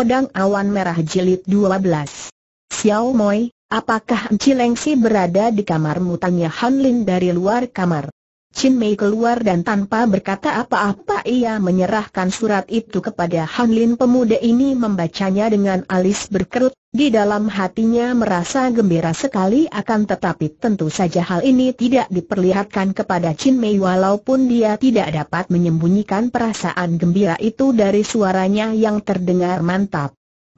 Pedang Awan Merah Jilid 12 Xiao Moi, apakah Cilengsi berada di kamarmu? Tanya Han Lin dari luar kamar Chin Mei keluar dan tanpa berkata apa-apa ia menyerahkan surat itu kepada Han Lin pemuda ini membacanya dengan alis berkerut, di dalam hatinya merasa gembira sekali akan tetapi tentu saja hal ini tidak diperlihatkan kepada Chin Mei walaupun dia tidak dapat menyembunyikan perasaan gembira itu dari suaranya yang terdengar mantap.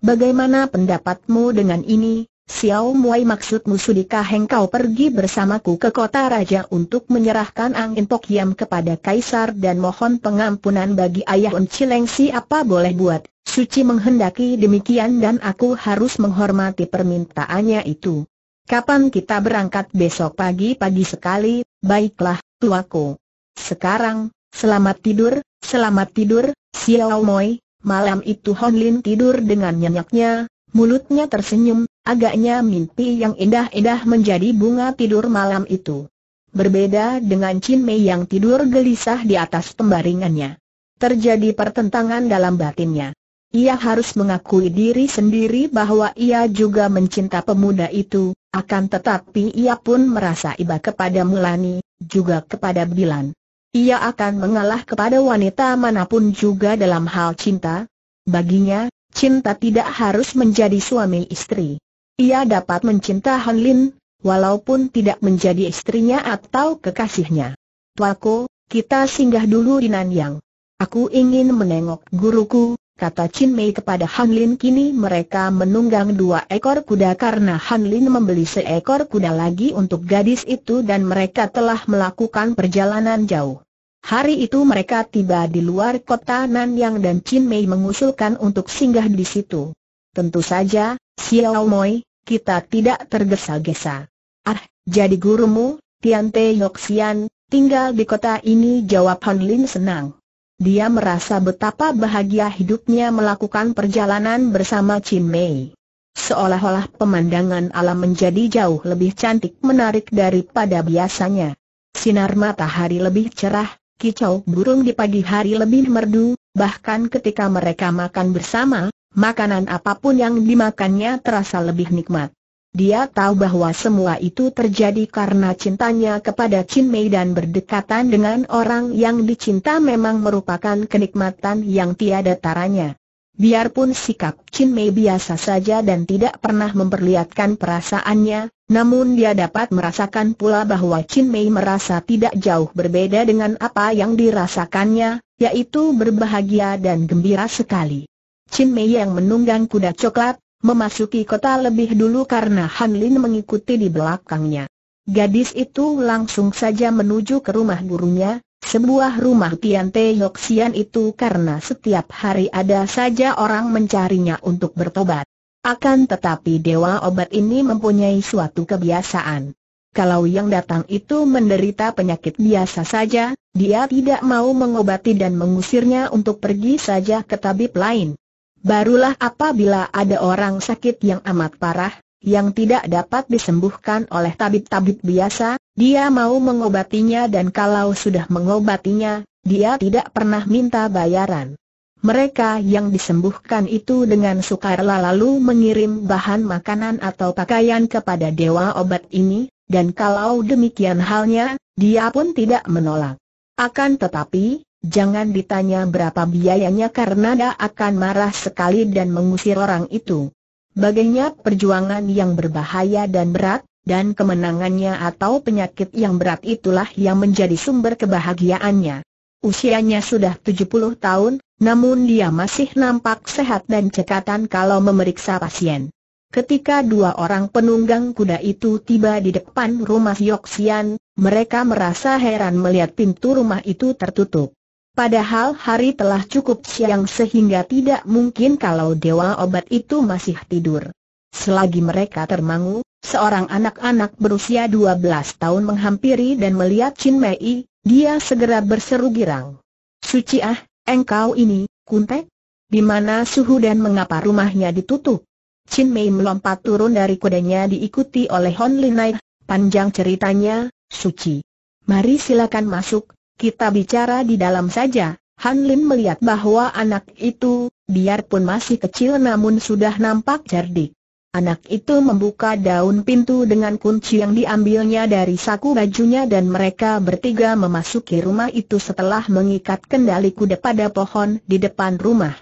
Bagaimana pendapatmu dengan ini, Xiao Mui maksudmu sudikah engkau pergi bersamaku ke kota raja untuk menyerahkan angin pokiam kepada kaisar dan mohon pengampunan bagi ayah Cileng apa boleh buat, suci menghendaki demikian dan aku harus menghormati permintaannya itu. Kapan kita berangkat besok pagi-pagi sekali, baiklah, tuaku. Sekarang, selamat tidur, selamat tidur, Xiao Moi, malam itu Hon Lin tidur dengan nyenyaknya, mulutnya tersenyum, Agaknya mimpi yang indah-indah menjadi bunga tidur malam itu. Berbeda dengan Chin Mei yang tidur gelisah di atas pembaringannya. Terjadi pertentangan dalam batinnya. Ia harus mengakui diri sendiri bahwa ia juga mencinta pemuda itu, akan tetapi ia pun merasa iba kepada Mulani, juga kepada Bilan. Ia akan mengalah kepada wanita manapun juga dalam hal cinta. Baginya, cinta tidak harus menjadi suami istri. Ia dapat mencinta Han Lin, walaupun tidak menjadi istrinya atau kekasihnya. Tuaku, kita singgah dulu di Nanyang. Aku ingin menengok guruku, kata Chin Mei kepada Han Lin kini mereka menunggang dua ekor kuda karena Han Lin membeli seekor kuda lagi untuk gadis itu dan mereka telah melakukan perjalanan jauh. Hari itu mereka tiba di luar kota Nanyang dan Chin Mei mengusulkan untuk singgah di situ. Tentu saja, Xiao Moi, kita tidak tergesa-gesa. Ah, jadi gurumu, Tian Te Xian, tinggal di kota ini jawab Han Lin senang. Dia merasa betapa bahagia hidupnya melakukan perjalanan bersama Chin Mei. Seolah-olah pemandangan alam menjadi jauh lebih cantik menarik daripada biasanya. Sinar matahari lebih cerah, kicau burung di pagi hari lebih merdu, bahkan ketika mereka makan bersama, makanan apapun yang dimakannya terasa lebih nikmat. Dia tahu bahwa semua itu terjadi karena cintanya kepada Chin Mei dan berdekatan dengan orang yang dicinta memang merupakan kenikmatan yang tiada taranya. Biarpun sikap Chin Mei biasa saja dan tidak pernah memperlihatkan perasaannya, namun dia dapat merasakan pula bahwa Chin Mei merasa tidak jauh berbeda dengan apa yang dirasakannya, yaitu berbahagia dan gembira sekali. Chin Mei yang menunggang kuda coklat, memasuki kota lebih dulu karena Han Lin mengikuti di belakangnya. Gadis itu langsung saja menuju ke rumah gurunya, sebuah rumah Tian Te Sian itu karena setiap hari ada saja orang mencarinya untuk bertobat. Akan tetapi dewa obat ini mempunyai suatu kebiasaan. Kalau yang datang itu menderita penyakit biasa saja, dia tidak mau mengobati dan mengusirnya untuk pergi saja ke tabib lain. Barulah apabila ada orang sakit yang amat parah, yang tidak dapat disembuhkan oleh tabib-tabib biasa, dia mau mengobatinya dan kalau sudah mengobatinya, dia tidak pernah minta bayaran. Mereka yang disembuhkan itu dengan sukarela lalu mengirim bahan makanan atau pakaian kepada dewa obat ini, dan kalau demikian halnya, dia pun tidak menolak. Akan tetapi, Jangan ditanya berapa biayanya karena dia akan marah sekali dan mengusir orang itu. Baginya perjuangan yang berbahaya dan berat, dan kemenangannya atau penyakit yang berat itulah yang menjadi sumber kebahagiaannya. Usianya sudah 70 tahun, namun dia masih nampak sehat dan cekatan kalau memeriksa pasien. Ketika dua orang penunggang kuda itu tiba di depan rumah Yoksian, mereka merasa heran melihat pintu rumah itu tertutup. Padahal hari telah cukup siang sehingga tidak mungkin kalau dewa obat itu masih tidur. Selagi mereka termangu, seorang anak-anak berusia 12 tahun menghampiri dan melihat Chin Mei, dia segera berseru girang. Suci ah, engkau ini, kuntek? Di mana suhu dan mengapa rumahnya ditutup? Chin Mei melompat turun dari kudanya diikuti oleh Hon Linai. Panjang ceritanya, Suci. Mari silakan masuk, kita bicara di dalam saja. Han Lim melihat bahwa anak itu, biarpun masih kecil namun sudah nampak cerdik. Anak itu membuka daun pintu dengan kunci yang diambilnya dari saku bajunya dan mereka bertiga memasuki rumah itu setelah mengikat kendali kuda pada pohon di depan rumah.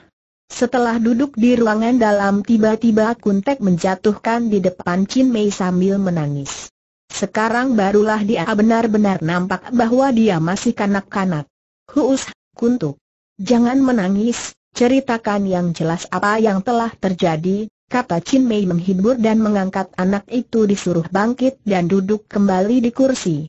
Setelah duduk di ruangan dalam tiba-tiba Kuntek menjatuhkan di depan Chin Mei sambil menangis. Sekarang barulah dia benar-benar nampak bahwa dia masih kanak-kanak. Huus, kuntuk. Jangan menangis, ceritakan yang jelas apa yang telah terjadi, kata Chin Mei menghibur dan mengangkat anak itu disuruh bangkit dan duduk kembali di kursi.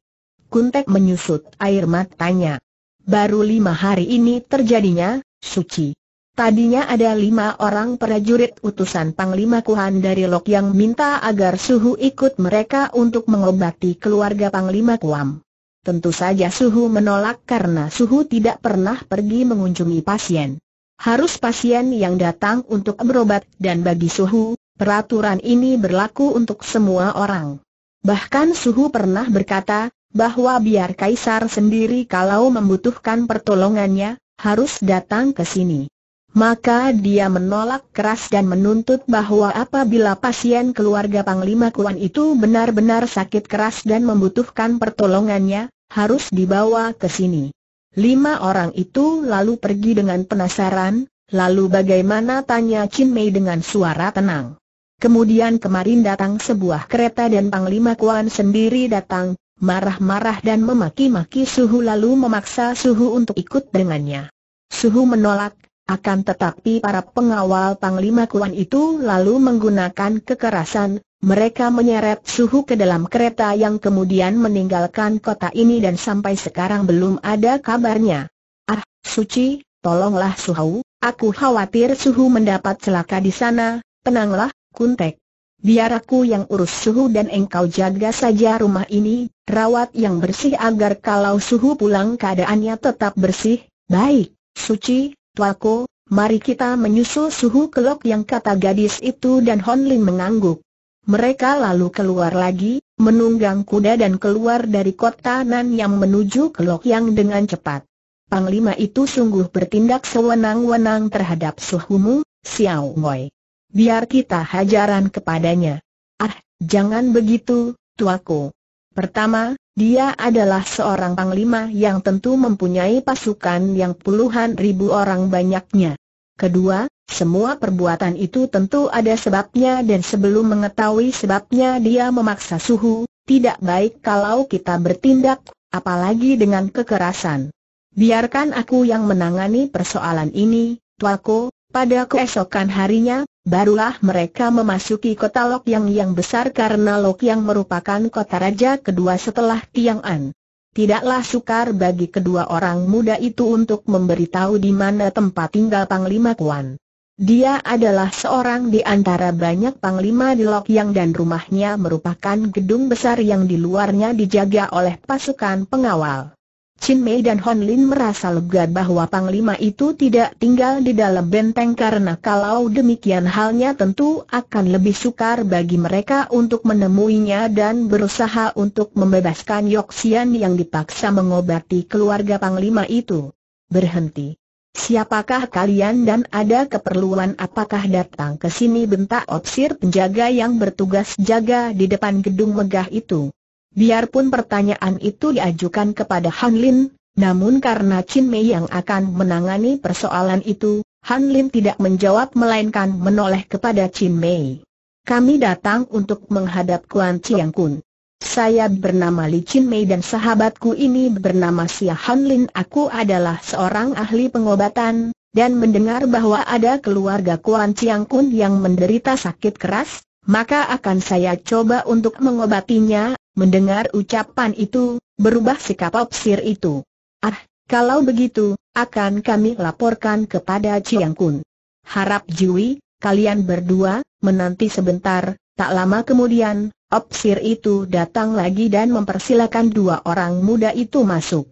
Kuntek menyusut air matanya. Baru lima hari ini terjadinya, Suci. Tadinya ada lima orang prajurit utusan Panglima Kuhan dari Lok yang minta agar Suhu ikut mereka untuk mengobati keluarga Panglima Kuam. Tentu saja Suhu menolak karena Suhu tidak pernah pergi mengunjungi pasien. Harus pasien yang datang untuk berobat dan bagi Suhu, peraturan ini berlaku untuk semua orang. Bahkan Suhu pernah berkata, bahwa biar Kaisar sendiri kalau membutuhkan pertolongannya, harus datang ke sini maka dia menolak keras dan menuntut bahwa apabila pasien keluarga Panglima Kuan itu benar-benar sakit keras dan membutuhkan pertolongannya, harus dibawa ke sini. Lima orang itu lalu pergi dengan penasaran, lalu bagaimana tanya Chin Mei dengan suara tenang. Kemudian kemarin datang sebuah kereta dan Panglima Kuan sendiri datang, marah-marah dan memaki-maki Suhu lalu memaksa Suhu untuk ikut dengannya. Suhu menolak, akan tetapi para pengawal Panglima Kuan itu lalu menggunakan kekerasan, mereka menyeret suhu ke dalam kereta yang kemudian meninggalkan kota ini dan sampai sekarang belum ada kabarnya. Ah, Suci, tolonglah Suhu, aku khawatir Suhu mendapat celaka di sana, tenanglah, Kuntek. Biar aku yang urus Suhu dan engkau jaga saja rumah ini, rawat yang bersih agar kalau Suhu pulang keadaannya tetap bersih, baik, Suci, Tuaku, mari kita menyusul suhu kelok yang kata gadis itu dan Hon Lin mengangguk. Mereka lalu keluar lagi, menunggang kuda dan keluar dari kota Nan yang menuju kelok yang dengan cepat. Panglima itu sungguh bertindak sewenang-wenang terhadap Suhumu, Xiao Ngoi. Biar kita hajaran kepadanya. Ah, jangan begitu, tuaku. Pertama, dia adalah seorang panglima yang tentu mempunyai pasukan yang puluhan ribu orang banyaknya. Kedua, semua perbuatan itu tentu ada sebabnya dan sebelum mengetahui sebabnya dia memaksa suhu, tidak baik kalau kita bertindak, apalagi dengan kekerasan. Biarkan aku yang menangani persoalan ini, Tuako, pada keesokan harinya, barulah mereka memasuki kota Lok yang yang besar karena Lok yang merupakan kota raja kedua setelah An. Tidaklah sukar bagi kedua orang muda itu untuk memberitahu di mana tempat tinggal Panglima Kuan. Dia adalah seorang di antara banyak panglima di Lok yang dan rumahnya merupakan gedung besar yang di luarnya dijaga oleh pasukan pengawal. Chin Mei dan Hon Lin merasa lega bahwa Panglima itu tidak tinggal di dalam benteng karena kalau demikian halnya tentu akan lebih sukar bagi mereka untuk menemuinya dan berusaha untuk membebaskan Yoxian yang dipaksa mengobati keluarga Panglima itu. Berhenti. Siapakah kalian dan ada keperluan apakah datang ke sini bentak opsir penjaga yang bertugas jaga di depan gedung megah itu. Biarpun pertanyaan itu diajukan kepada Han Lin, namun karena Chin Mei yang akan menangani persoalan itu, Han Lin tidak menjawab melainkan menoleh kepada Chin Mei. Kami datang untuk menghadap Kuan Chiang Kun. Saya bernama Li Chin Mei dan sahabatku ini bernama Xia Han Lin. Aku adalah seorang ahli pengobatan, dan mendengar bahwa ada keluarga Kuan Chiang Kun yang menderita sakit keras, maka akan saya coba untuk mengobatinya, Mendengar ucapan itu, berubah sikap opsir itu. Ah, kalau begitu, akan kami laporkan kepada Chiang Kun. Harap Jui, kalian berdua, menanti sebentar, tak lama kemudian, opsir itu datang lagi dan mempersilakan dua orang muda itu masuk.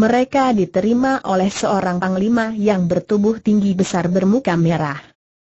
Mereka diterima oleh seorang panglima yang bertubuh tinggi besar bermuka merah.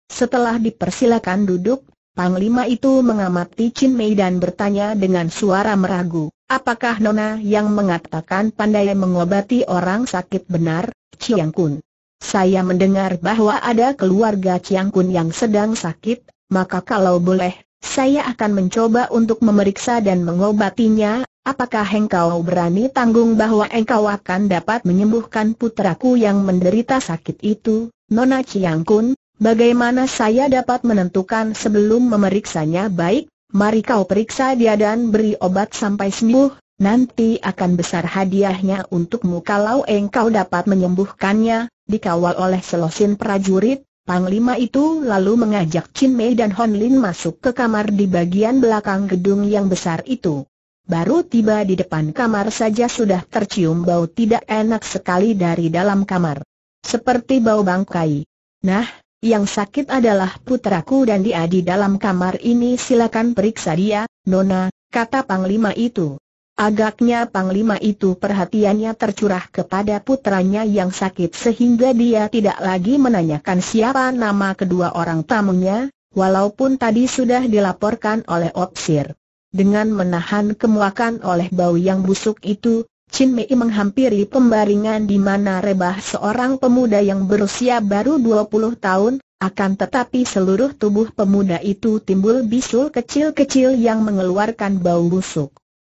Setelah dipersilakan duduk, Panglima itu mengamati Chin Mei dan bertanya dengan suara meragu, apakah Nona yang mengatakan pandai mengobati orang sakit benar, Chiang Kun? Saya mendengar bahwa ada keluarga Chiang Kun yang sedang sakit, maka kalau boleh, saya akan mencoba untuk memeriksa dan mengobatinya, Apakah engkau berani tanggung bahwa engkau akan dapat menyembuhkan putraku yang menderita sakit itu, Nona Chiang Kun? Bagaimana saya dapat menentukan sebelum memeriksanya baik, mari kau periksa dia dan beri obat sampai sembuh, nanti akan besar hadiahnya untukmu kalau engkau dapat menyembuhkannya, dikawal oleh selosin prajurit, Panglima itu lalu mengajak Chin Mei dan Hon Lin masuk ke kamar di bagian belakang gedung yang besar itu. Baru tiba di depan kamar saja sudah tercium bau tidak enak sekali dari dalam kamar. Seperti bau bangkai. Nah, yang sakit adalah putraku dan dia di dalam kamar ini silakan periksa dia, Nona, kata Panglima itu. Agaknya Panglima itu perhatiannya tercurah kepada putranya yang sakit sehingga dia tidak lagi menanyakan siapa nama kedua orang tamunya, walaupun tadi sudah dilaporkan oleh Opsir. Dengan menahan kemuakan oleh bau yang busuk itu, Chin Mei menghampiri pembaringan di mana rebah seorang pemuda yang berusia baru 20 tahun, akan tetapi seluruh tubuh pemuda itu timbul bisul kecil-kecil yang mengeluarkan bau busuk.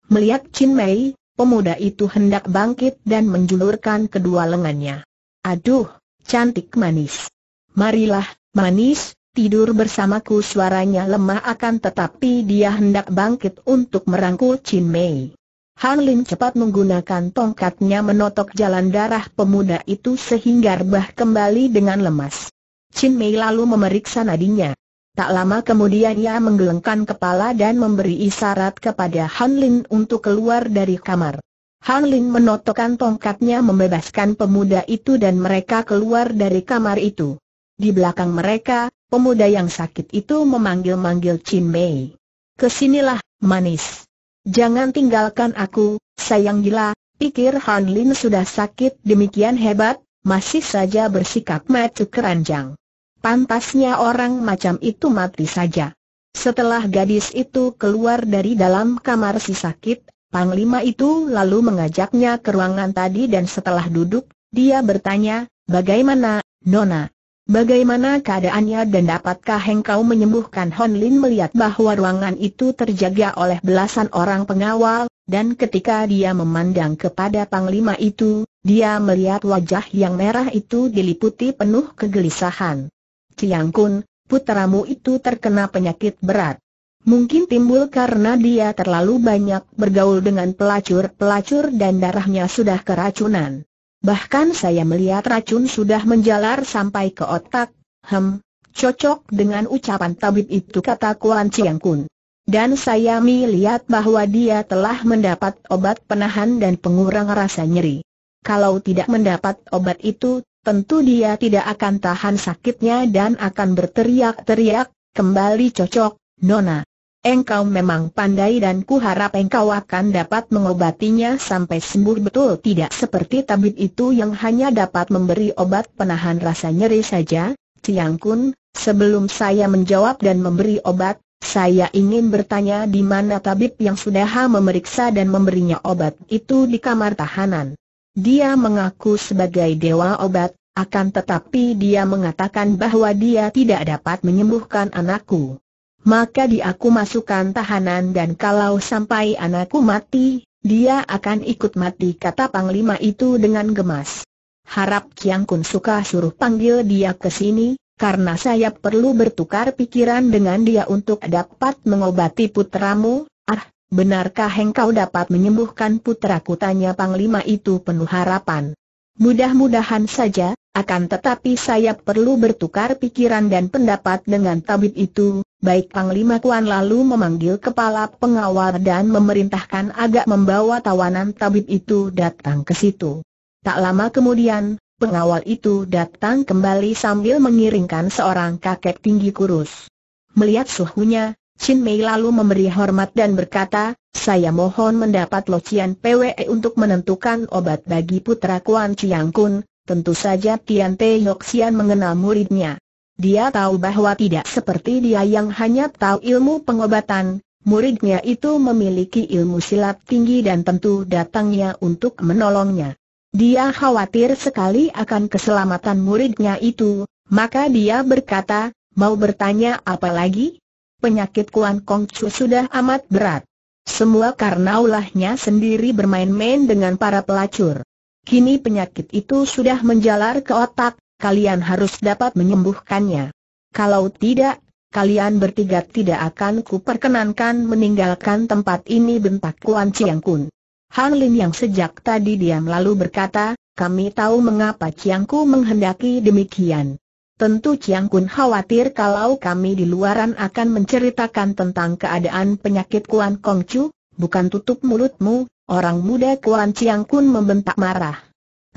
Melihat Chin Mei, pemuda itu hendak bangkit dan menjulurkan kedua lengannya. Aduh, cantik manis. Marilah, manis, tidur bersamaku suaranya lemah akan tetapi dia hendak bangkit untuk merangkul Chin Mei. Han Lin cepat menggunakan tongkatnya menotok jalan darah pemuda itu sehingga rebah kembali dengan lemas. Chin Mei lalu memeriksa nadinya. Tak lama kemudian ia menggelengkan kepala dan memberi isyarat kepada Han Lin untuk keluar dari kamar. Han Lin menotokkan tongkatnya membebaskan pemuda itu dan mereka keluar dari kamar itu. Di belakang mereka, pemuda yang sakit itu memanggil-manggil Chin Mei. Kesinilah, manis. Jangan tinggalkan aku, sayang gila, pikir Han Lin sudah sakit demikian hebat, masih saja bersikap matu keranjang. Pantasnya orang macam itu mati saja. Setelah gadis itu keluar dari dalam kamar si sakit, Panglima itu lalu mengajaknya ke ruangan tadi dan setelah duduk, dia bertanya, bagaimana, Nona? Bagaimana keadaannya dan dapatkah engkau menyembuhkan Hon Lin melihat bahwa ruangan itu terjaga oleh belasan orang pengawal, dan ketika dia memandang kepada Panglima itu, dia melihat wajah yang merah itu diliputi penuh kegelisahan. Ciang Kun, puteramu itu terkena penyakit berat. Mungkin timbul karena dia terlalu banyak bergaul dengan pelacur-pelacur dan darahnya sudah keracunan. Bahkan saya melihat racun sudah menjalar sampai ke otak, hem, cocok dengan ucapan tabib itu kata Kuan Chiang Kun. Dan saya melihat bahwa dia telah mendapat obat penahan dan pengurang rasa nyeri. Kalau tidak mendapat obat itu, tentu dia tidak akan tahan sakitnya dan akan berteriak-teriak, kembali cocok, Nona. Engkau memang pandai dan ku harap engkau akan dapat mengobatinya sampai sembuh betul tidak seperti tabib itu yang hanya dapat memberi obat penahan rasa nyeri saja. Ciang Kun, sebelum saya menjawab dan memberi obat, saya ingin bertanya di mana tabib yang sudah memeriksa dan memberinya obat itu di kamar tahanan. Dia mengaku sebagai dewa obat, akan tetapi dia mengatakan bahwa dia tidak dapat menyembuhkan anakku maka dia aku masukkan tahanan dan kalau sampai anakku mati, dia akan ikut mati kata Panglima itu dengan gemas. Harap Kiang Kun suka suruh panggil dia ke sini, karena saya perlu bertukar pikiran dengan dia untuk dapat mengobati putramu, ah, benarkah engkau dapat menyembuhkan putraku tanya Panglima itu penuh harapan. Mudah-mudahan saja, akan tetapi saya perlu bertukar pikiran dan pendapat dengan tabib itu, Baik Panglima Kuan lalu memanggil kepala pengawal dan memerintahkan agak membawa tawanan tabib itu datang ke situ. Tak lama kemudian, pengawal itu datang kembali sambil mengiringkan seorang kakek tinggi kurus. Melihat suhunya, Chin Mei lalu memberi hormat dan berkata, saya mohon mendapat locian PWE untuk menentukan obat bagi putra Kuan Chiang Kun, tentu saja Tian Te Yok Xian mengenal muridnya. Dia tahu bahwa tidak seperti dia yang hanya tahu ilmu pengobatan, muridnya itu memiliki ilmu silat tinggi dan tentu datangnya untuk menolongnya. Dia khawatir sekali akan keselamatan muridnya itu, maka dia berkata, mau bertanya apa lagi? Penyakit Kuan Kong Chu sudah amat berat. Semua karena ulahnya sendiri bermain-main dengan para pelacur. Kini penyakit itu sudah menjalar ke otak, kalian harus dapat menyembuhkannya. Kalau tidak, kalian bertiga tidak akan kuperkenankan meninggalkan tempat ini bentak Kuan Chiang Kun. Han Lin yang sejak tadi diam lalu berkata, kami tahu mengapa Chiang Kun menghendaki demikian. Tentu Chiang Kun khawatir kalau kami di luaran akan menceritakan tentang keadaan penyakit Kuan Kong Chu. bukan tutup mulutmu, orang muda Kuan Chiang Kun membentak marah.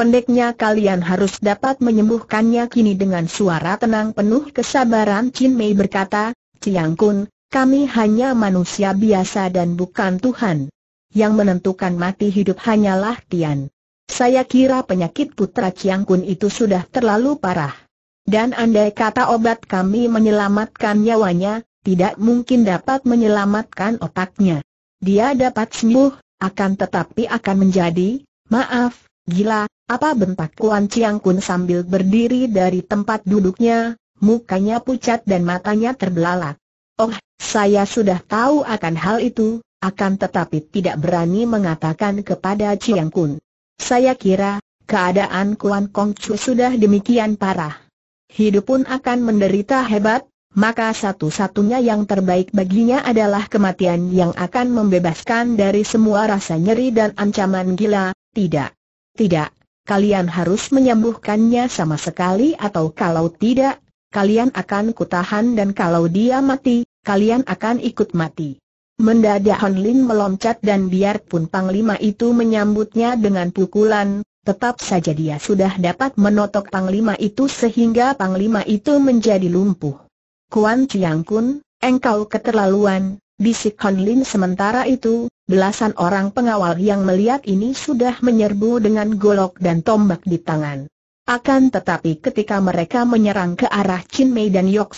Pendeknya kalian harus dapat menyembuhkannya kini dengan suara tenang penuh kesabaran Chin Mei berkata, Ciang Kun, kami hanya manusia biasa dan bukan Tuhan. Yang menentukan mati hidup hanyalah Tian. Saya kira penyakit putra Ciang Kun itu sudah terlalu parah. Dan andai kata obat kami menyelamatkan nyawanya, tidak mungkin dapat menyelamatkan otaknya. Dia dapat sembuh, akan tetapi akan menjadi, maaf, Gila, apa bentak Kuan Chiang Kun sambil berdiri dari tempat duduknya, mukanya pucat dan matanya terbelalak. Oh, saya sudah tahu akan hal itu, akan tetapi tidak berani mengatakan kepada Chiang Kun. Saya kira, keadaan Kuan Kong Chu sudah demikian parah. Hidup pun akan menderita hebat, maka satu-satunya yang terbaik baginya adalah kematian yang akan membebaskan dari semua rasa nyeri dan ancaman gila, tidak. Tidak, kalian harus menyembuhkannya sama sekali atau kalau tidak, kalian akan kutahan dan kalau dia mati, kalian akan ikut mati. Mendadak Han Lin meloncat dan biarpun Panglima itu menyambutnya dengan pukulan, tetap saja dia sudah dapat menotok Panglima itu sehingga Panglima itu menjadi lumpuh. Kuan Chiang Kun, engkau keterlaluan, bisik Han Lin sementara itu, Belasan orang pengawal yang melihat ini sudah menyerbu dengan golok dan tombak di tangan. Akan tetapi ketika mereka menyerang ke arah Chin Mei dan Yok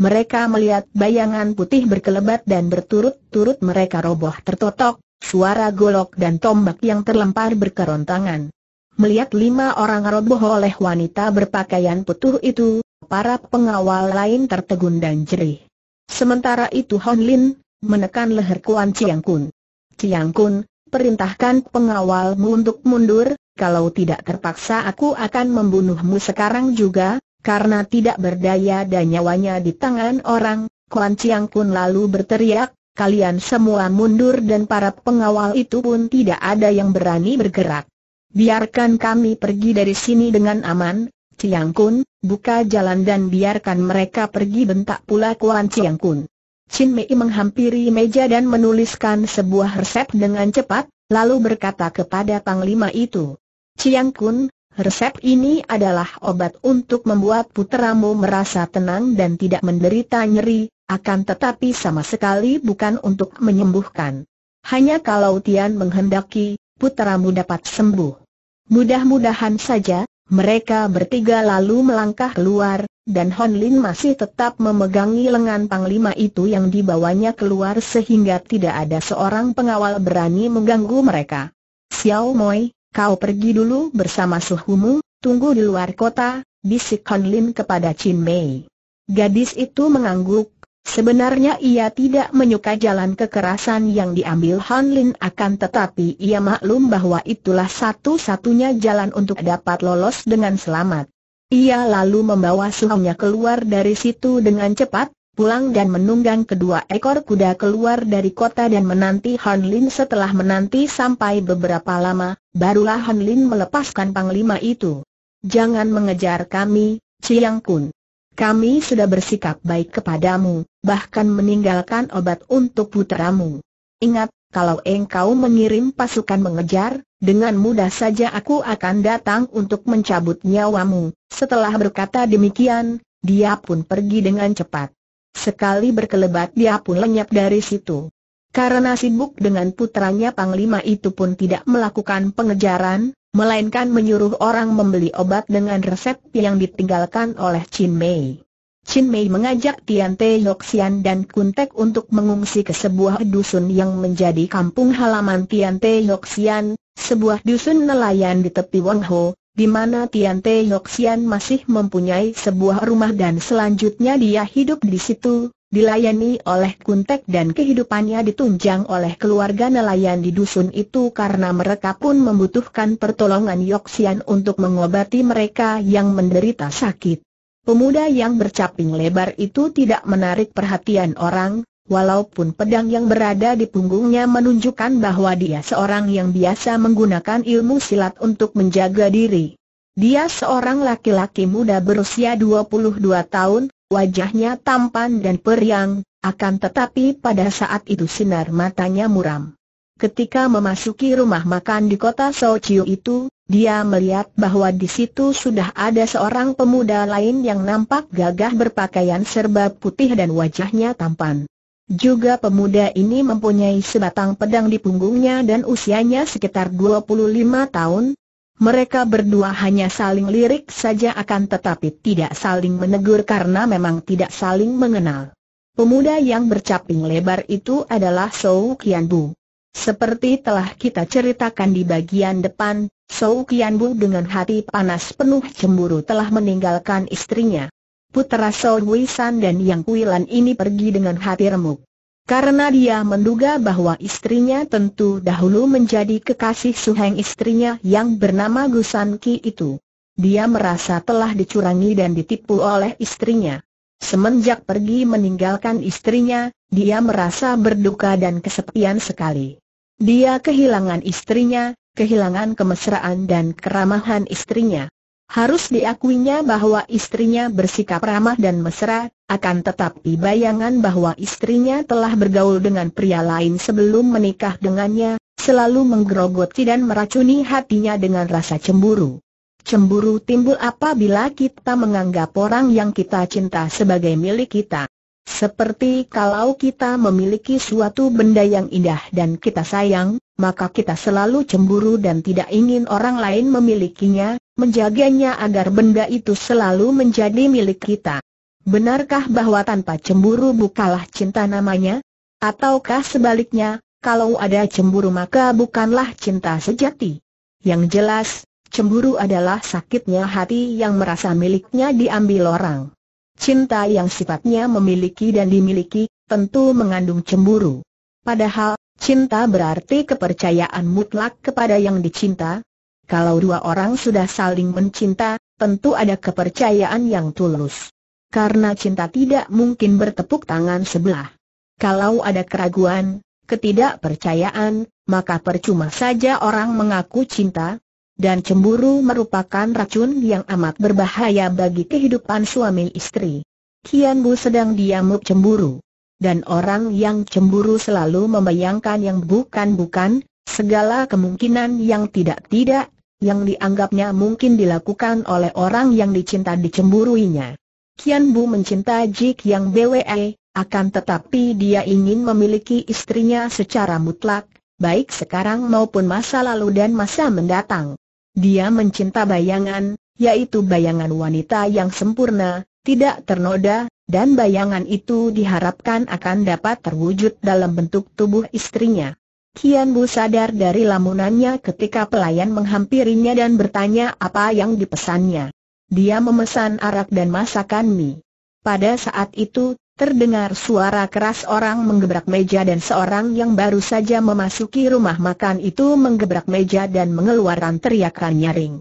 mereka melihat bayangan putih berkelebat dan berturut-turut mereka roboh tertotok, suara golok dan tombak yang terlempar berkerontangan. Melihat lima orang roboh oleh wanita berpakaian putih itu, para pengawal lain tertegun dan jerih. Sementara itu Hon Lin, menekan leher Kuan Chiang Kun. Ciang Kun, perintahkan pengawalmu untuk mundur, kalau tidak terpaksa aku akan membunuhmu sekarang juga, karena tidak berdaya dan nyawanya di tangan orang, Kuan Ciang Kun lalu berteriak, kalian semua mundur dan para pengawal itu pun tidak ada yang berani bergerak. Biarkan kami pergi dari sini dengan aman, Ciang Kun, buka jalan dan biarkan mereka pergi bentak pula Kuan Ciang Kun. Chin Mei menghampiri meja dan menuliskan sebuah resep dengan cepat, lalu berkata kepada Panglima itu, Chiang Kun, resep ini adalah obat untuk membuat puteramu merasa tenang dan tidak menderita nyeri, akan tetapi sama sekali bukan untuk menyembuhkan. Hanya kalau Tian menghendaki, puteramu dapat sembuh. Mudah-mudahan saja, mereka bertiga lalu melangkah keluar, dan Hon Lin masih tetap memegangi lengan panglima itu yang dibawanya keluar sehingga tidak ada seorang pengawal berani mengganggu mereka. Xiao Moi, kau pergi dulu bersama suhumu, tunggu di luar kota, bisik Hon Lin kepada Chin Mei. Gadis itu mengangguk, sebenarnya ia tidak menyuka jalan kekerasan yang diambil Hon Lin akan tetapi ia maklum bahwa itulah satu-satunya jalan untuk dapat lolos dengan selamat. Ia lalu membawa suhunya keluar dari situ dengan cepat, pulang dan menunggang kedua ekor kuda keluar dari kota dan menanti Han Lin setelah menanti sampai beberapa lama, barulah Han Lin melepaskan panglima itu. Jangan mengejar kami, Chiang Kun. Kami sudah bersikap baik kepadamu, bahkan meninggalkan obat untuk putramu. Ingat, kalau engkau mengirim pasukan mengejar, dengan mudah saja aku akan datang untuk mencabut nyawamu. Setelah berkata demikian, dia pun pergi dengan cepat. Sekali berkelebat dia pun lenyap dari situ. Karena sibuk dengan putranya Panglima itu pun tidak melakukan pengejaran, melainkan menyuruh orang membeli obat dengan resep yang ditinggalkan oleh Chin Mei. Chin Mei mengajak Tian Te Yoxian dan Kuntek untuk mengungsi ke sebuah dusun yang menjadi kampung halaman Tian Te Yoxian, sebuah dusun nelayan di tepi Wongho, di mana Tian Te masih mempunyai sebuah rumah dan selanjutnya dia hidup di situ, dilayani oleh Kuntek dan kehidupannya ditunjang oleh keluarga nelayan di dusun itu karena mereka pun membutuhkan pertolongan Yoxian untuk mengobati mereka yang menderita sakit. Pemuda yang bercaping lebar itu tidak menarik perhatian orang, Walaupun pedang yang berada di punggungnya menunjukkan bahwa dia seorang yang biasa menggunakan ilmu silat untuk menjaga diri. Dia seorang laki-laki muda berusia 22 tahun, wajahnya tampan dan periang, akan tetapi pada saat itu sinar matanya muram. Ketika memasuki rumah makan di kota Sochiu itu, dia melihat bahwa di situ sudah ada seorang pemuda lain yang nampak gagah berpakaian serba putih dan wajahnya tampan. Juga pemuda ini mempunyai sebatang pedang di punggungnya dan usianya sekitar 25 tahun. Mereka berdua hanya saling lirik saja akan tetapi tidak saling menegur karena memang tidak saling mengenal. Pemuda yang bercaping lebar itu adalah Sou Kian Bu. Seperti telah kita ceritakan di bagian depan, Sou Kian Bu dengan hati panas penuh cemburu telah meninggalkan istrinya putera Sol dan Yang Kuilan ini pergi dengan hati remuk. Karena dia menduga bahwa istrinya tentu dahulu menjadi kekasih suheng istrinya yang bernama Gusan Ki itu. Dia merasa telah dicurangi dan ditipu oleh istrinya. Semenjak pergi meninggalkan istrinya, dia merasa berduka dan kesepian sekali. Dia kehilangan istrinya, kehilangan kemesraan dan keramahan istrinya. Harus diakuinya bahwa istrinya bersikap ramah dan mesra, akan tetapi bayangan bahwa istrinya telah bergaul dengan pria lain sebelum menikah dengannya, selalu menggerogoti dan meracuni hatinya dengan rasa cemburu. Cemburu timbul apabila kita menganggap orang yang kita cinta sebagai milik kita. Seperti kalau kita memiliki suatu benda yang indah dan kita sayang, maka kita selalu cemburu dan tidak ingin orang lain memilikinya, menjaganya agar benda itu selalu menjadi milik kita. Benarkah bahwa tanpa cemburu bukalah cinta namanya? Ataukah sebaliknya, kalau ada cemburu maka bukanlah cinta sejati? Yang jelas, cemburu adalah sakitnya hati yang merasa miliknya diambil orang. Cinta yang sifatnya memiliki dan dimiliki, tentu mengandung cemburu. Padahal, cinta berarti kepercayaan mutlak kepada yang dicinta, kalau dua orang sudah saling mencinta, tentu ada kepercayaan yang tulus. Karena cinta tidak mungkin bertepuk tangan sebelah. Kalau ada keraguan, ketidakpercayaan, maka percuma saja orang mengaku cinta. Dan cemburu merupakan racun yang amat berbahaya bagi kehidupan suami istri. Kian Bu sedang diamuk cemburu. Dan orang yang cemburu selalu membayangkan yang bukan-bukan, segala kemungkinan yang tidak-tidak, yang dianggapnya mungkin dilakukan oleh orang yang dicinta dicemburuinya. Kian Bu mencinta Jik Yang Bwe, akan tetapi dia ingin memiliki istrinya secara mutlak, baik sekarang maupun masa lalu dan masa mendatang. Dia mencinta bayangan, yaitu bayangan wanita yang sempurna, tidak ternoda, dan bayangan itu diharapkan akan dapat terwujud dalam bentuk tubuh istrinya. Kian Bu sadar dari lamunannya ketika pelayan menghampirinya dan bertanya apa yang dipesannya. Dia memesan arak dan masakan mie. Pada saat itu, terdengar suara keras orang menggebrak meja dan seorang yang baru saja memasuki rumah makan itu menggebrak meja dan mengeluarkan teriakan nyaring.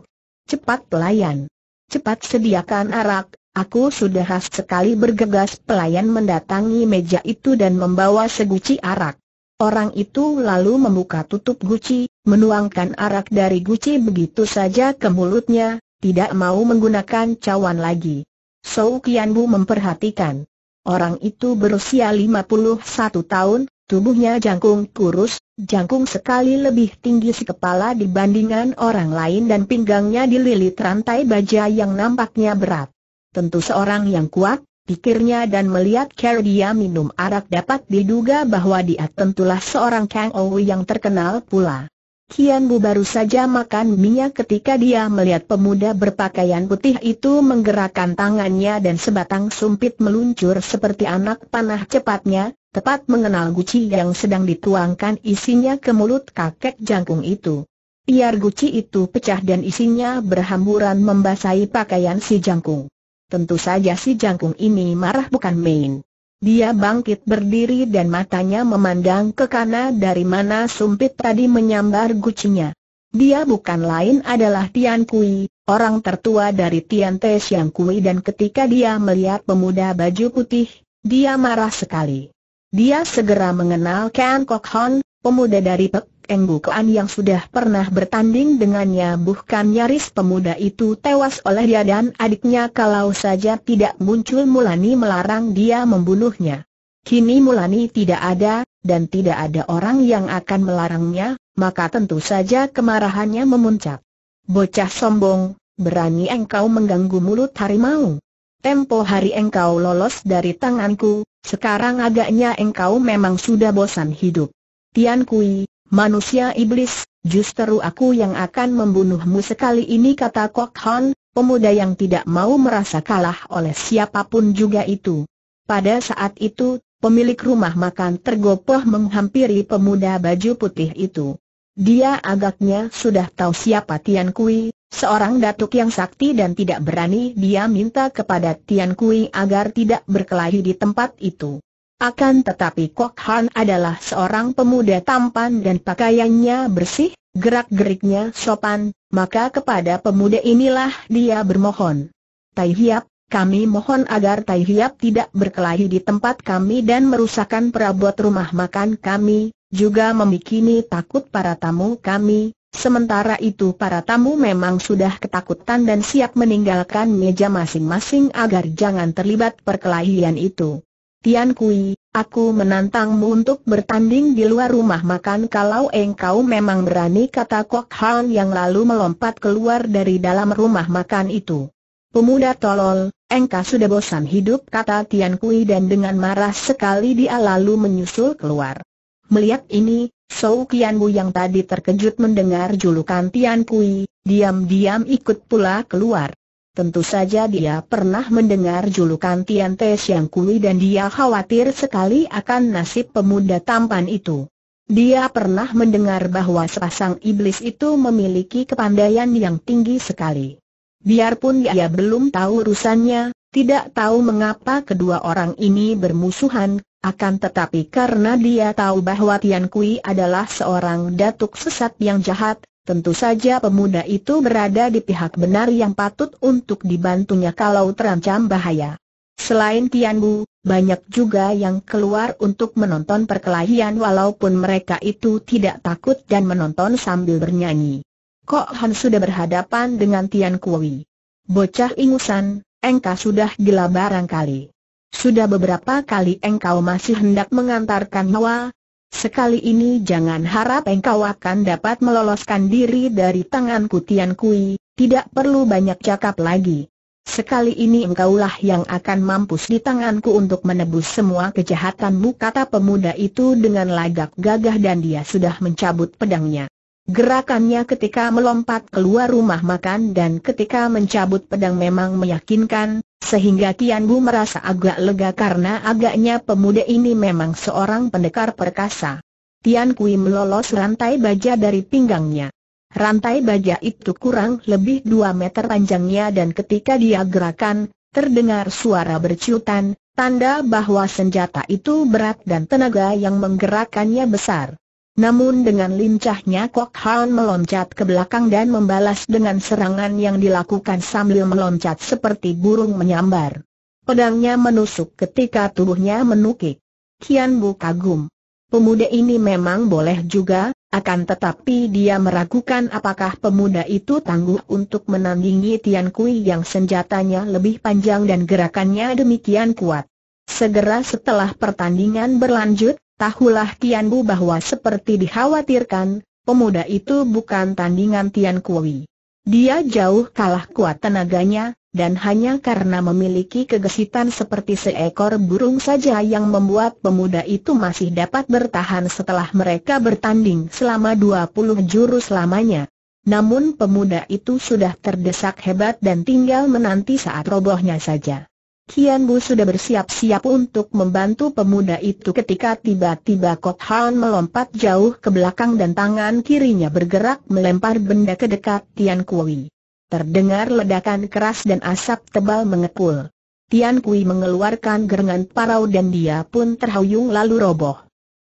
Cepat pelayan! Cepat sediakan arak, Aku sudah khas sekali bergegas pelayan mendatangi meja itu dan membawa seguci arak. Orang itu lalu membuka tutup guci, menuangkan arak dari guci begitu saja ke mulutnya, tidak mau menggunakan cawan lagi. Sou Kianbu memperhatikan. Orang itu berusia 51 tahun, tubuhnya jangkung kurus, jangkung sekali lebih tinggi si kepala dibandingkan orang lain dan pinggangnya dililit rantai baja yang nampaknya berat. Tentu seorang yang kuat, pikirnya dan melihat cara dia minum arak dapat diduga bahwa dia tentulah seorang Kang Ou yang terkenal pula. Kian Bu baru saja makan minyak ketika dia melihat pemuda berpakaian putih itu menggerakkan tangannya dan sebatang sumpit meluncur seperti anak panah cepatnya, tepat mengenal guci yang sedang dituangkan isinya ke mulut kakek jangkung itu. Biar guci itu pecah dan isinya berhamburan membasahi pakaian si jangkung. Tentu saja si jangkung ini marah bukan main. Dia bangkit berdiri dan matanya memandang ke kanan dari mana sumpit tadi menyambar gucinya. Dia bukan lain adalah Tian Kui, orang tertua dari Tian Te Xiang Kui dan ketika dia melihat pemuda baju putih, dia marah sekali. Dia segera mengenal Ken Kok Hon, pemuda dari Pek Enggu Kuan yang sudah pernah bertanding dengannya bukan nyaris pemuda itu tewas oleh dia dan adiknya kalau saja tidak muncul Mulani melarang dia membunuhnya. Kini Mulani tidak ada, dan tidak ada orang yang akan melarangnya, maka tentu saja kemarahannya memuncak. Bocah sombong, berani engkau mengganggu mulut harimau. Tempo hari engkau lolos dari tanganku, sekarang agaknya engkau memang sudah bosan hidup. Tian Kui, Manusia iblis, justru aku yang akan membunuhmu sekali ini kata Kok Han, pemuda yang tidak mau merasa kalah oleh siapapun juga itu. Pada saat itu, pemilik rumah makan tergopoh menghampiri pemuda baju putih itu. Dia agaknya sudah tahu siapa Tian Kui, seorang datuk yang sakti dan tidak berani dia minta kepada Tian Kui agar tidak berkelahi di tempat itu. Akan tetapi Kok Han adalah seorang pemuda tampan dan pakaiannya bersih, gerak-geriknya sopan, maka kepada pemuda inilah dia bermohon. Tai Hiap, kami mohon agar Tai Hiap tidak berkelahi di tempat kami dan merusakkan perabot rumah makan kami, juga memikini takut para tamu kami. Sementara itu para tamu memang sudah ketakutan dan siap meninggalkan meja masing-masing agar jangan terlibat perkelahian itu. Tian Kui, aku menantangmu untuk bertanding di luar rumah makan kalau engkau memang berani kata Kok Han yang lalu melompat keluar dari dalam rumah makan itu. Pemuda tolol, engkau sudah bosan hidup kata Tian Kui dan dengan marah sekali dia lalu menyusul keluar. Melihat ini, Sou Kian Bu yang tadi terkejut mendengar julukan Tian Kui, diam-diam ikut pula keluar. Tentu saja dia pernah mendengar julukan Tian Te Siang Kui dan dia khawatir sekali akan nasib pemuda tampan itu. Dia pernah mendengar bahwa sepasang iblis itu memiliki kepandaian yang tinggi sekali. Biarpun dia belum tahu urusannya, tidak tahu mengapa kedua orang ini bermusuhan, akan tetapi karena dia tahu bahwa Tian Kui adalah seorang datuk sesat yang jahat, Tentu saja pemuda itu berada di pihak benar yang patut untuk dibantunya kalau terancam bahaya. Selain Tian Bu, banyak juga yang keluar untuk menonton perkelahian walaupun mereka itu tidak takut dan menonton sambil bernyanyi. Kok Han sudah berhadapan dengan Tian Kui. Bocah ingusan, engkau sudah gila barangkali. Sudah beberapa kali engkau masih hendak mengantarkan nyawa, Sekali ini jangan harap engkau akan dapat meloloskan diri dari tangan Kutian Kui, tidak perlu banyak cakap lagi. Sekali ini engkaulah yang akan mampus di tanganku untuk menebus semua kejahatanmu kata pemuda itu dengan lagak gagah dan dia sudah mencabut pedangnya. Gerakannya ketika melompat keluar rumah makan dan ketika mencabut pedang memang meyakinkan, sehingga Tian Bu merasa agak lega karena agaknya pemuda ini memang seorang pendekar perkasa. Tian Kui melolos rantai baja dari pinggangnya. Rantai baja itu kurang lebih dua meter panjangnya dan ketika dia gerakan, terdengar suara berciutan, tanda bahwa senjata itu berat dan tenaga yang menggerakkannya besar. Namun dengan lincahnya Kok Han meloncat ke belakang dan membalas dengan serangan yang dilakukan sambil meloncat seperti burung menyambar. Pedangnya menusuk ketika tubuhnya menukik. Kian Bu kagum. Pemuda ini memang boleh juga, akan tetapi dia meragukan apakah pemuda itu tangguh untuk menandingi Tian Kui yang senjatanya lebih panjang dan gerakannya demikian kuat. Segera setelah pertandingan berlanjut, Tahulah Bu bahwa seperti dikhawatirkan, pemuda itu bukan tandingan Tian Kui. Dia jauh kalah kuat tenaganya, dan hanya karena memiliki kegesitan seperti seekor burung saja yang membuat pemuda itu masih dapat bertahan setelah mereka bertanding selama 20 jurus lamanya. Namun pemuda itu sudah terdesak hebat dan tinggal menanti saat robohnya saja. Kian Bu sudah bersiap-siap untuk membantu pemuda itu ketika tiba-tiba Kok Han melompat jauh ke belakang dan tangan kirinya bergerak melempar benda ke dekat Tian Kui. Terdengar ledakan keras dan asap tebal mengepul. Tian Kui mengeluarkan gerangan parau dan dia pun terhuyung lalu roboh.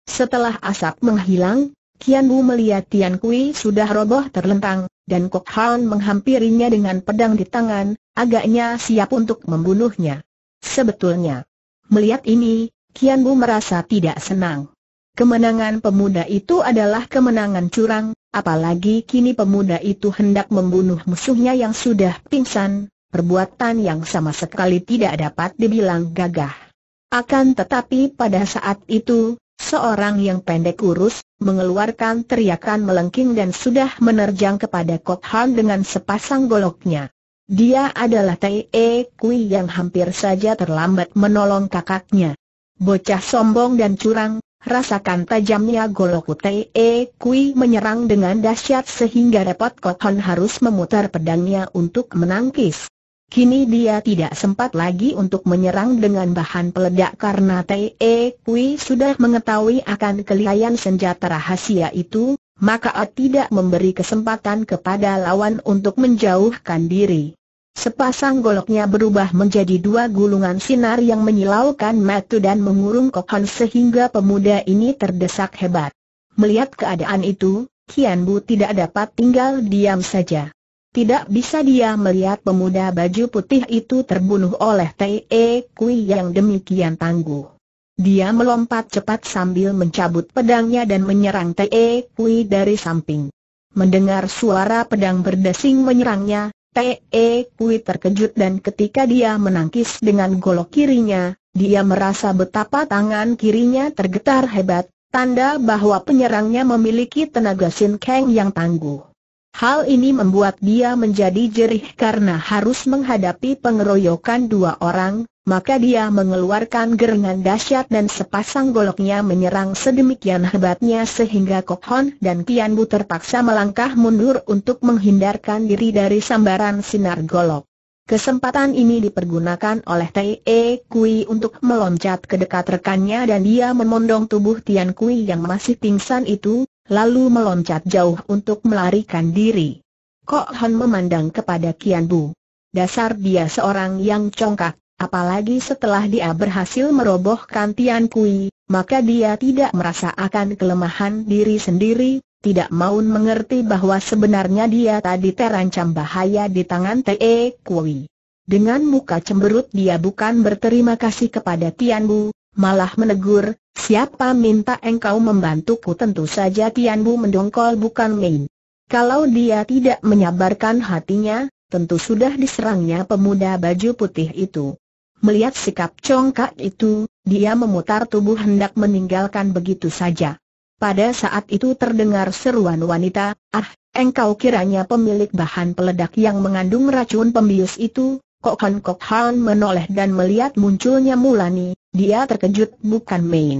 Setelah asap menghilang, Kian Bu melihat Tian Kui sudah roboh terlentang, dan Kok Han menghampirinya dengan pedang di tangan, agaknya siap untuk membunuhnya. Sebetulnya, melihat ini, Kian Bu merasa tidak senang. Kemenangan pemuda itu adalah kemenangan curang, apalagi kini pemuda itu hendak membunuh musuhnya yang sudah pingsan, perbuatan yang sama sekali tidak dapat dibilang gagah. Akan tetapi pada saat itu, seorang yang pendek kurus, mengeluarkan teriakan melengking dan sudah menerjang kepada Kok Han dengan sepasang goloknya. Dia adalah E Kui yang hampir saja terlambat menolong kakaknya. Bocah sombong dan curang, rasakan tajamnya golok E Kui menyerang dengan dahsyat sehingga repot Kothon harus memutar pedangnya untuk menangkis. Kini dia tidak sempat lagi untuk menyerang dengan bahan peledak karena E Kui sudah mengetahui akan kelihayan senjata rahasia itu, maka A tidak memberi kesempatan kepada lawan untuk menjauhkan diri. Sepasang goloknya berubah menjadi dua gulungan sinar yang menyilaukan mata dan mengurung Kokon sehingga pemuda ini terdesak hebat. Melihat keadaan itu, Kian Bu tidak dapat tinggal diam saja. Tidak bisa dia melihat pemuda baju putih itu terbunuh oleh T.E. E Kui yang demikian tangguh. Dia melompat cepat sambil mencabut pedangnya dan menyerang T.E. E Kui dari samping. Mendengar suara pedang berdesing menyerangnya, T.E. Kui terkejut dan ketika dia menangkis dengan golok kirinya, dia merasa betapa tangan kirinya tergetar hebat, tanda bahwa penyerangnya memiliki tenaga Sin Kang yang tangguh. Hal ini membuat dia menjadi jerih karena harus menghadapi pengeroyokan dua orang, maka dia mengeluarkan gerengan dahsyat dan sepasang goloknya menyerang sedemikian hebatnya sehingga Kok Hon dan Kian Bu terpaksa melangkah mundur untuk menghindarkan diri dari sambaran sinar golok. Kesempatan ini dipergunakan oleh T.E. E Kui untuk meloncat ke dekat rekannya dan dia memondong tubuh Tian Kui yang masih pingsan itu, lalu meloncat jauh untuk melarikan diri. Kok Hon memandang kepada Kian Bu. Dasar dia seorang yang congkak, Apalagi setelah dia berhasil merobohkan Tian Kui, maka dia tidak merasa akan kelemahan diri sendiri, tidak mau mengerti bahwa sebenarnya dia tadi terancam bahaya di tangan Te Kui. Dengan muka cemberut dia bukan berterima kasih kepada Tian Bu, malah menegur, siapa minta engkau membantuku tentu saja Tian Bu mendongkol bukan main. Kalau dia tidak menyabarkan hatinya, tentu sudah diserangnya pemuda baju putih itu. Melihat sikap congkak itu, dia memutar tubuh hendak meninggalkan begitu saja. Pada saat itu terdengar seruan wanita, ah, engkau kiranya pemilik bahan peledak yang mengandung racun pembius itu, Kok Han Kok Han menoleh dan melihat munculnya Mulani, dia terkejut bukan main.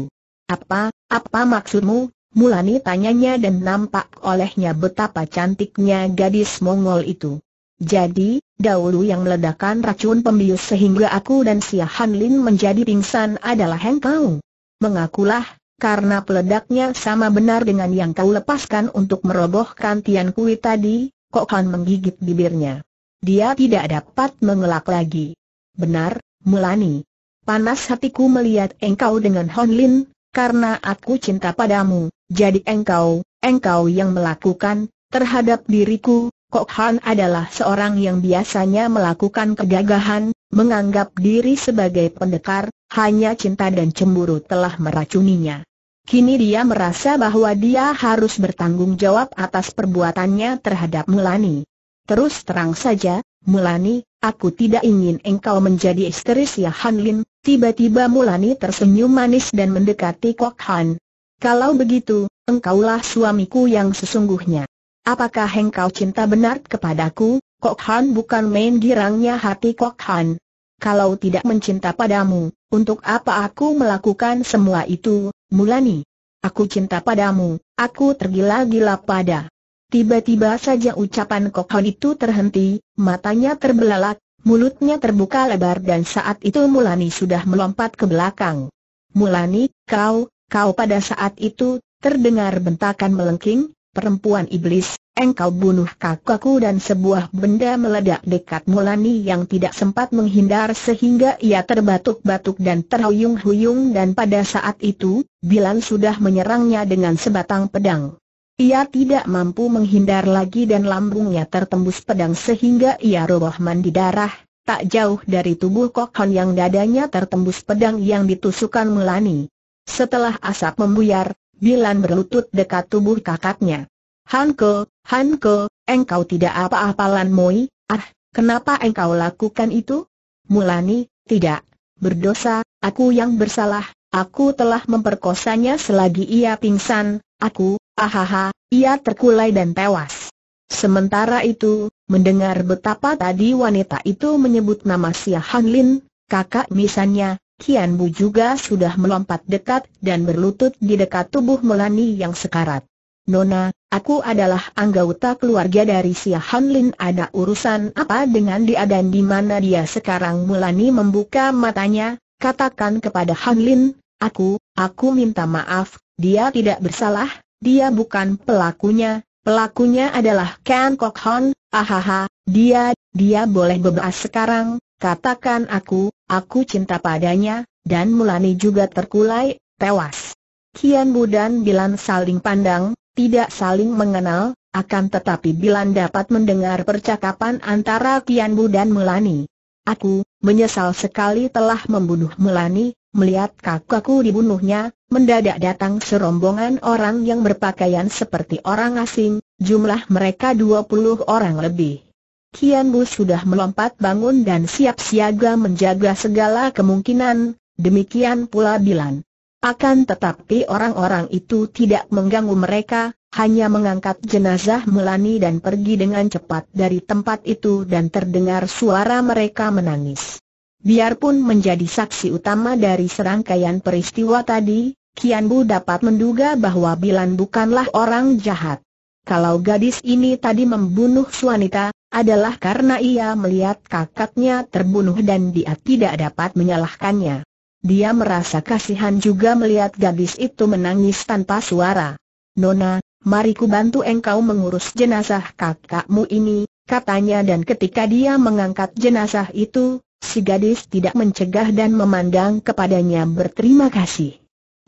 Apa, apa maksudmu? Mulani tanyanya dan nampak olehnya betapa cantiknya gadis Mongol itu. Jadi, dahulu yang meledakan racun pembius sehingga aku dan si Han Lin menjadi pingsan adalah Heng Kau. Mengakulah, karena peledaknya sama benar dengan yang kau lepaskan untuk merobohkan Tian Kui tadi, Kok Han menggigit bibirnya. Dia tidak dapat mengelak lagi. Benar, Mulani. Panas hatiku melihat engkau dengan Hanlin, Lin, karena aku cinta padamu, jadi engkau, engkau yang melakukan, terhadap diriku, Kok Han adalah seorang yang biasanya melakukan kegagahan, menganggap diri sebagai pendekar, hanya cinta dan cemburu telah meracuninya. Kini dia merasa bahwa dia harus bertanggung jawab atas perbuatannya terhadap Mulani. Terus terang saja, Mulani, aku tidak ingin engkau menjadi istri si Han Lin. Tiba-tiba Mulani tersenyum manis dan mendekati Kok Han. Kalau begitu, engkaulah suamiku yang sesungguhnya. Apakah engkau cinta benar kepadaku, Kok Han bukan main girangnya hati Kok Han? Kalau tidak mencinta padamu, untuk apa aku melakukan semua itu, Mulani? Aku cinta padamu, aku tergila-gila pada. Tiba-tiba saja ucapan Kok Han itu terhenti, matanya terbelalak, mulutnya terbuka lebar dan saat itu Mulani sudah melompat ke belakang. Mulani, kau, kau pada saat itu, terdengar bentakan melengking, perempuan iblis, engkau bunuh kakakku dan sebuah benda meledak dekat Mulani yang tidak sempat menghindar sehingga ia terbatuk-batuk dan terhuyung-huyung dan pada saat itu, Bilan sudah menyerangnya dengan sebatang pedang. Ia tidak mampu menghindar lagi dan lambungnya tertembus pedang sehingga ia roboh mandi darah, tak jauh dari tubuh kokon yang dadanya tertembus pedang yang ditusukkan Mulani. Setelah asap membuyar, Bilan berlutut dekat tubuh kakaknya. Hanke, Hanke, engkau tidak apa apa lan Moi, ah, kenapa engkau lakukan itu? Mulani, tidak, berdosa, aku yang bersalah, aku telah memperkosanya selagi ia pingsan, aku, ahaha, ia terkulai dan tewas. Sementara itu, mendengar betapa tadi wanita itu menyebut nama Sia Han Lin, kakak misannya, Kian Bu juga sudah melompat dekat dan berlutut di dekat tubuh Melani yang sekarat. Nona, aku adalah anggota keluarga dari si Lin. ada urusan apa dengan dia dan di mana dia sekarang Melani membuka matanya, katakan kepada Han Lin, aku, aku minta maaf, dia tidak bersalah, dia bukan pelakunya, pelakunya adalah Ken Kok Hon, ahaha, dia, dia boleh bebas sekarang, Katakan aku, aku cinta padanya, dan Mulani juga terkulai, tewas. Kian Bu dan Bilan saling pandang, tidak saling mengenal, akan tetapi Bilan dapat mendengar percakapan antara Kian Bu dan Mulani. Aku, menyesal sekali telah membunuh Mulani, melihat kakakku dibunuhnya, mendadak datang serombongan orang yang berpakaian seperti orang asing, jumlah mereka 20 orang lebih. Kian Bu sudah melompat bangun dan siap siaga menjaga segala kemungkinan, demikian pula Bilan. Akan tetapi orang-orang itu tidak mengganggu mereka, hanya mengangkat jenazah Melani dan pergi dengan cepat dari tempat itu dan terdengar suara mereka menangis. Biarpun menjadi saksi utama dari serangkaian peristiwa tadi, Kian Bu dapat menduga bahwa Bilan bukanlah orang jahat. Kalau gadis ini tadi membunuh wanita, adalah karena ia melihat kakaknya terbunuh dan dia tidak dapat menyalahkannya. Dia merasa kasihan juga melihat gadis itu menangis tanpa suara. Nona, mari ku bantu engkau mengurus jenazah kakakmu ini, katanya dan ketika dia mengangkat jenazah itu, si gadis tidak mencegah dan memandang kepadanya berterima kasih.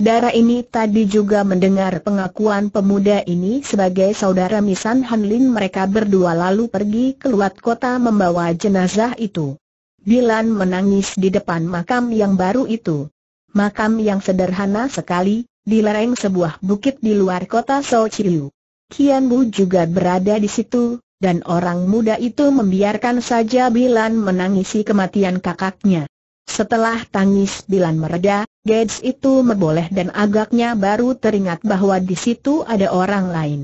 Dara ini tadi juga mendengar pengakuan pemuda ini sebagai saudara Misan Hanlin mereka berdua lalu pergi ke luar kota membawa jenazah itu. Bilan menangis di depan makam yang baru itu. Makam yang sederhana sekali, di lereng sebuah bukit di luar kota Sochiu. Kian Bu juga berada di situ, dan orang muda itu membiarkan saja Bilan menangisi kematian kakaknya. Setelah tangis Bilan mereda, Gadis itu meboleh dan agaknya baru teringat bahwa di situ ada orang lain.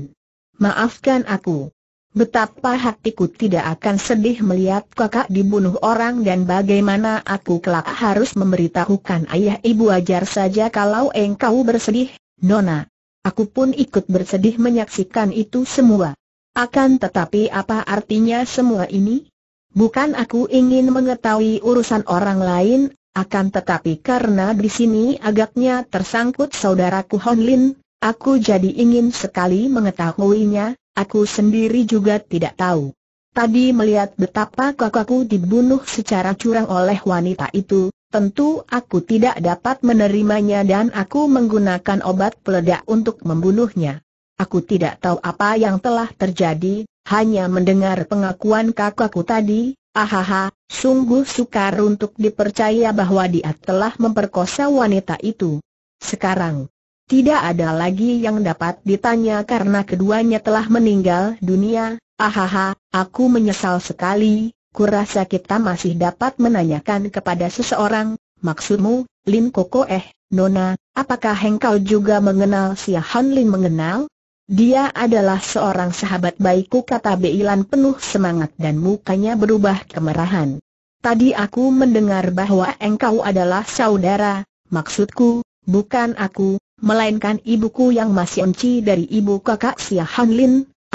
Maafkan aku. Betapa hatiku tidak akan sedih melihat kakak dibunuh orang dan bagaimana aku kelak harus memberitahukan ayah ibu ajar saja kalau engkau bersedih, Nona. Aku pun ikut bersedih menyaksikan itu semua. Akan tetapi apa artinya semua ini? Bukan aku ingin mengetahui urusan orang lain, akan tetapi karena di sini agaknya tersangkut saudaraku Hon Lin, aku jadi ingin sekali mengetahuinya, aku sendiri juga tidak tahu. Tadi melihat betapa kakakku dibunuh secara curang oleh wanita itu, tentu aku tidak dapat menerimanya dan aku menggunakan obat peledak untuk membunuhnya. Aku tidak tahu apa yang telah terjadi, hanya mendengar pengakuan kakakku tadi, ahaha, Sungguh sukar untuk dipercaya bahwa dia telah memperkosa wanita itu. Sekarang, tidak ada lagi yang dapat ditanya karena keduanya telah meninggal dunia. Ahaha, aku menyesal sekali. Kurasa kita masih dapat menanyakan kepada seseorang, maksudmu, Lin Koko eh, Nona, apakah hengkau juga mengenal si Han Lin mengenal? Dia adalah seorang sahabat baikku kata Beilan penuh semangat dan mukanya berubah kemerahan. Tadi aku mendengar bahwa engkau adalah saudara, maksudku, bukan aku, melainkan ibuku yang masih onci dari ibu kakak Sia Han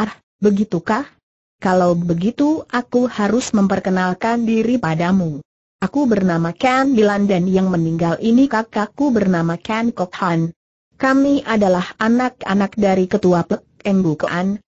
ah, begitukah? Kalau begitu aku harus memperkenalkan diri padamu. Aku bernama Ken Bilan dan yang meninggal ini kakakku bernama Ken Kok Han. Kami adalah anak-anak dari Ketua Pek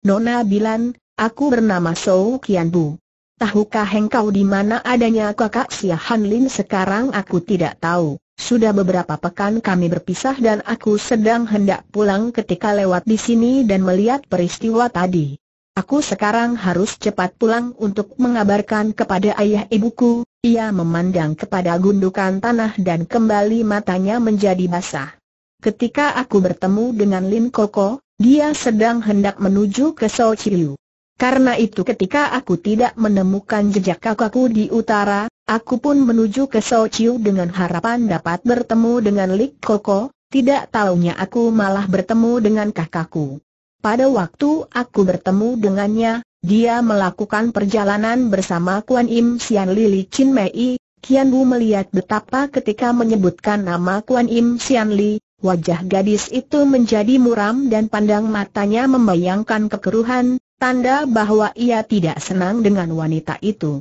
Nona Bilan, aku bernama Sou Kian Bu. Tahukah engkau di mana adanya kakak Sia Han Lin sekarang aku tidak tahu. Sudah beberapa pekan kami berpisah dan aku sedang hendak pulang ketika lewat di sini dan melihat peristiwa tadi. Aku sekarang harus cepat pulang untuk mengabarkan kepada ayah ibuku. Ia memandang kepada gundukan tanah dan kembali matanya menjadi basah. Ketika aku bertemu dengan Lin Koko, dia sedang hendak menuju ke Chiu. Karena itu ketika aku tidak menemukan jejak kakakku di utara, aku pun menuju ke Chiu dengan harapan dapat bertemu dengan Lin Koko, tidak taunya aku malah bertemu dengan kakakku. Pada waktu aku bertemu dengannya, dia melakukan perjalanan bersama Kuan Im Sian Lili Chin Mei, Kian Bu melihat betapa ketika menyebutkan nama Kuan Im Sian Li, Wajah gadis itu menjadi muram dan pandang matanya membayangkan kekeruhan, tanda bahwa ia tidak senang dengan wanita itu.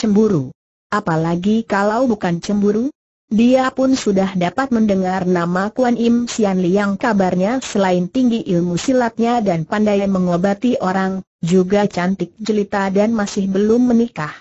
Cemburu. Apalagi kalau bukan cemburu? Dia pun sudah dapat mendengar nama Kuan Im Sian Li kabarnya selain tinggi ilmu silatnya dan pandai mengobati orang, juga cantik jelita dan masih belum menikah.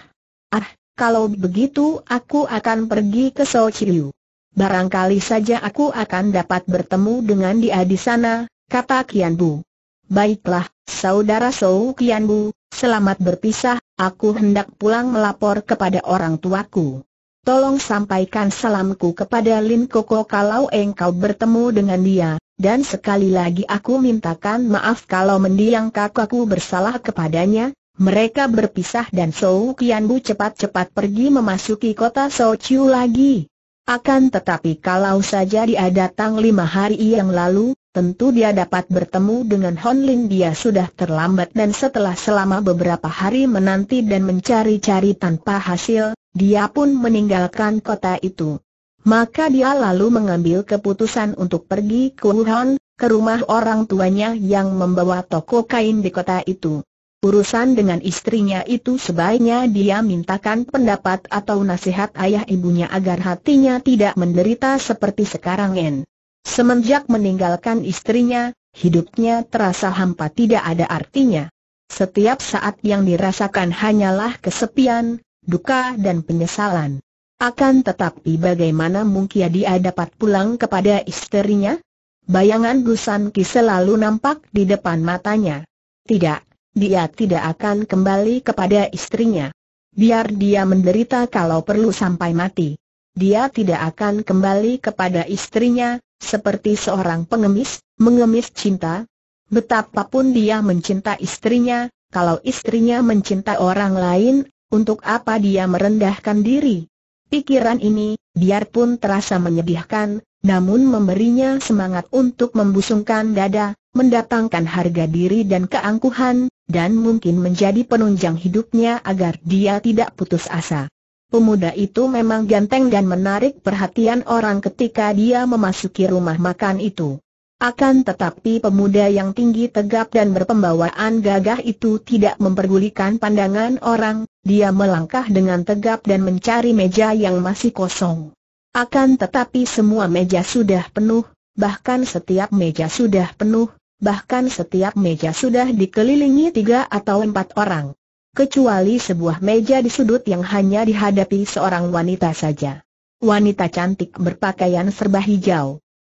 Ah, kalau begitu aku akan pergi ke Sochiu. Barangkali saja aku akan dapat bertemu dengan dia di sana, kata Kian Bu. Baiklah, saudara Sou Kian Bu, selamat berpisah, aku hendak pulang melapor kepada orang tuaku. Tolong sampaikan salamku kepada Lin Koko kalau engkau bertemu dengan dia, dan sekali lagi aku mintakan maaf kalau mendiang kakakku bersalah kepadanya, mereka berpisah dan Sou Kian Bu cepat-cepat pergi memasuki kota Sou Chiu lagi. Akan tetapi kalau saja dia datang lima hari yang lalu, tentu dia dapat bertemu dengan Hon Lin dia sudah terlambat dan setelah selama beberapa hari menanti dan mencari-cari tanpa hasil, dia pun meninggalkan kota itu. Maka dia lalu mengambil keputusan untuk pergi ke Wuhan, ke rumah orang tuanya yang membawa toko kain di kota itu. Urusan dengan istrinya itu sebaiknya dia mintakan pendapat atau nasihat ayah ibunya agar hatinya tidak menderita seperti sekarang en. Semenjak meninggalkan istrinya, hidupnya terasa hampa tidak ada artinya. Setiap saat yang dirasakan hanyalah kesepian, duka dan penyesalan. Akan tetapi bagaimana mungkin dia dapat pulang kepada istrinya? Bayangan Gusan Ki selalu nampak di depan matanya. Tidak, dia tidak akan kembali kepada istrinya. Biar dia menderita kalau perlu sampai mati. Dia tidak akan kembali kepada istrinya, seperti seorang pengemis, mengemis cinta. Betapapun dia mencinta istrinya, kalau istrinya mencinta orang lain, untuk apa dia merendahkan diri? Pikiran ini, biarpun terasa menyedihkan, namun memberinya semangat untuk membusungkan dada, mendatangkan harga diri dan keangkuhan, dan mungkin menjadi penunjang hidupnya agar dia tidak putus asa. Pemuda itu memang ganteng dan menarik perhatian orang ketika dia memasuki rumah makan itu. Akan tetapi pemuda yang tinggi tegap dan berpembawaan gagah itu tidak mempergulikan pandangan orang, dia melangkah dengan tegap dan mencari meja yang masih kosong. Akan tetapi semua meja sudah penuh, bahkan setiap meja sudah penuh, bahkan setiap meja sudah dikelilingi tiga atau empat orang. Kecuali sebuah meja di sudut yang hanya dihadapi seorang wanita saja. Wanita cantik berpakaian serba hijau.